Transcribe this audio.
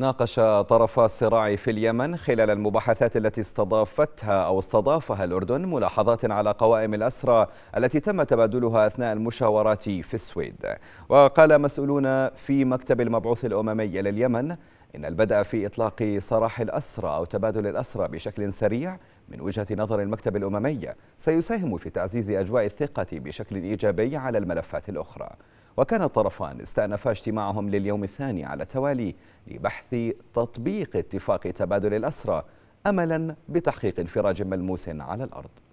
ناقش طرفا الصراع في اليمن خلال المباحثات التي استضافتها أو استضافها الأردن ملاحظات على قوائم الأسرى التي تم تبادلها أثناء المشاورات في السويد وقال مسؤولون في مكتب المبعوث الأممي لليمن إن البدء في إطلاق سراح الأسرى أو تبادل الأسرى بشكل سريع من وجهة نظر المكتب الأممي سيساهم في تعزيز أجواء الثقة بشكل إيجابي على الملفات الأخرى وكان الطرفان استأنفا اجتماعهم لليوم الثاني على التوالي لبحث تطبيق اتفاق تبادل الأسرى أملا بتحقيق انفراج ملموس على الأرض